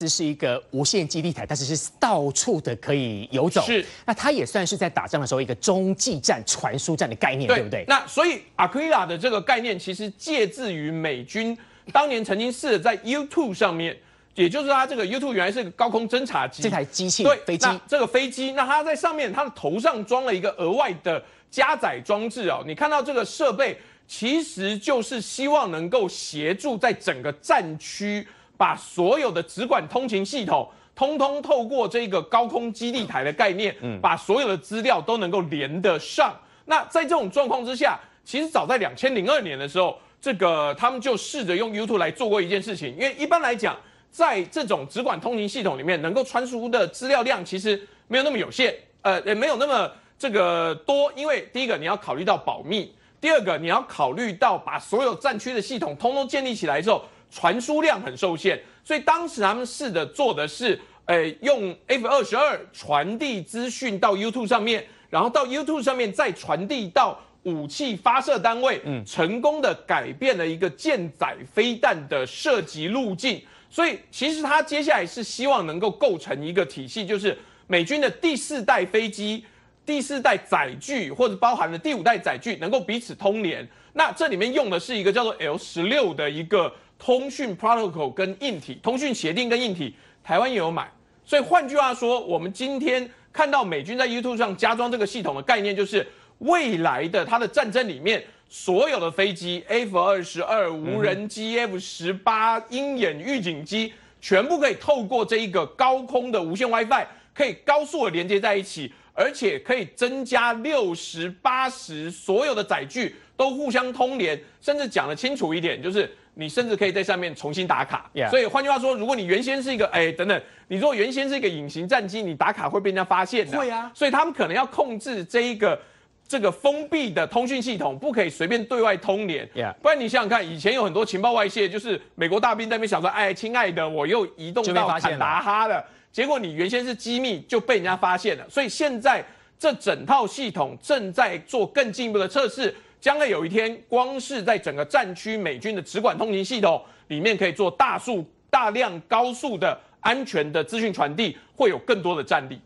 这是一个无线基地台，但是是到处的可以游走。是，那它也算是在打仗的时候一个中继站、传输站的概念，对不对？那所以 Aquila 的这个概念，其实借自于美军当年曾经试在 u t e 上面，也就是它这个 U2 原来是个高空侦察机，这台机器对飞机，这个飞机，那它在上面它的头上装了一个额外的加载装置哦，你看到这个设备，其实就是希望能够协助在整个战区。把所有的直管通勤系统通通透过这个高空基地台的概念，把所有的资料都能够连得上。那在这种状况之下，其实早在两千零二年的时候，这个他们就试着用 YouTube 来做过一件事情。因为一般来讲，在这种直管通勤系统里面，能够传输的资料量其实没有那么有限，呃，也没有那么这个多。因为第一个你要考虑到保密，第二个你要考虑到把所有战区的系统通通建立起来之后。传输量很受限，所以当时他们试的做的是，诶，用 F 二十二传递资讯到 YouTube 上面，然后到 YouTube 上面再传递到武器发射单位，嗯，成功的改变了一个舰载飞弹的射击路径。所以其实他接下来是希望能够构成一个体系，就是美军的第四代飞机、第四代载具，或者包含了第五代载具，能够彼此通联。那这里面用的是一个叫做 L 十六的一个。通讯 protocol 跟硬体通讯协定跟硬体，台湾也有买。所以换句话说，我们今天看到美军在 y o U t u b e 上加装这个系统的概念，就是未来的它的战争里面，所有的飞机 F 二十二无人机、F 十八鹰眼预警机，全部可以透过这一个高空的无线 WiFi，可以高速的连接在一起。而且可以增加六十八十，所有的载具都互相通联，甚至讲得清楚一点，就是你甚至可以在上面重新打卡。所以换句话说，如果你原先是一个哎等等，你说原先是一个隐形战机，你打卡会被人家发现的。会啊，所以他们可能要控制这一个这个封闭的通讯系统，不可以随便对外通联。不然你想想看，以前有很多情报外泄，就是美国大兵在那边想说，哎，亲爱的，我又移动到坎达哈了。结果你原先是机密就被人家发现了，所以现在这整套系统正在做更进一步的测试。将来有一天，光是在整个战区美军的直管通行系统里面，可以做大数、大量、高速的安全的资讯传递，会有更多的战力。